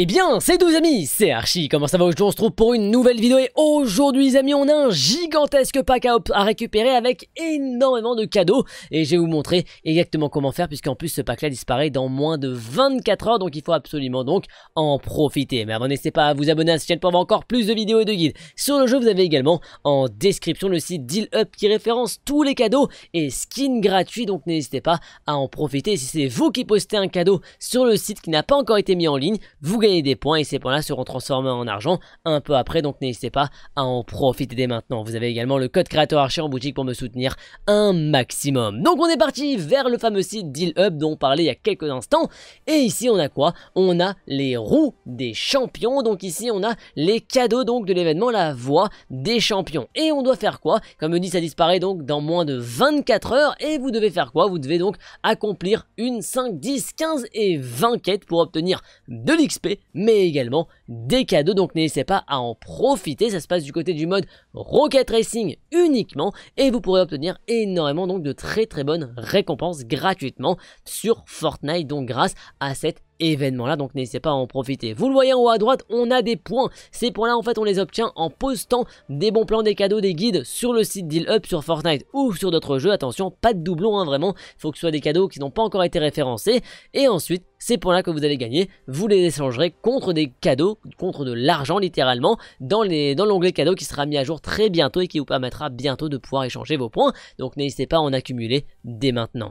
Et eh bien, c'est tous amis, c'est Archie, comment ça va aujourd'hui On se retrouve pour une nouvelle vidéo et aujourd'hui les amis, on a un gigantesque pack à, récupérer avec énormément de cadeaux et je vais vous montrer exactement comment faire puisqu'en plus ce pack là disparaît dans moins de 24 heures donc il faut absolument donc en profiter. Mais avant n'hésitez pas à vous abonner à cette chaîne pour avoir encore plus de vidéos et de guides. Sur le jeu vous avez également en description le site Deal Up qui référence tous les cadeaux et skins gratuits donc n'hésitez pas à en profiter. si c'est vous qui postez un cadeau sur le site qui n'a pas encore été mis en ligne, vous gagnez des points et ces points-là seront transformés en argent un peu après, donc n'hésitez pas à en profiter dès maintenant. Vous avez également le code créateur archer en boutique pour me soutenir un maximum. Donc on est parti vers le fameux site Deal Hub dont on parlait il y a quelques instants. Et ici on a quoi On a les roues des champions. Donc ici on a les cadeaux donc de l'événement, la voix des champions. Et on doit faire quoi Comme dit, ça disparaît donc dans moins de 24 heures. Et vous devez faire quoi Vous devez donc accomplir une 5, 10, 15 et 20 quêtes pour obtenir de l'XP mais également des cadeaux, donc n'hésitez pas à en profiter, ça se passe du côté du mode Rocket Racing uniquement, et vous pourrez obtenir énormément donc de très très bonnes récompenses gratuitement sur Fortnite, donc grâce à cette événement-là, donc n'hésitez pas à en profiter. Vous le voyez en haut à droite, on a des points. Ces points-là, en fait, on les obtient en postant des bons plans, des cadeaux, des guides sur le site Deal Up, sur Fortnite ou sur d'autres jeux. Attention, pas de doublons, hein, vraiment. Il faut que ce soit des cadeaux qui n'ont pas encore été référencés. Et ensuite, ces points-là que vous allez gagner, vous les échangerez contre des cadeaux, contre de l'argent littéralement, dans l'onglet dans cadeaux qui sera mis à jour très bientôt et qui vous permettra bientôt de pouvoir échanger vos points. Donc n'hésitez pas à en accumuler dès maintenant.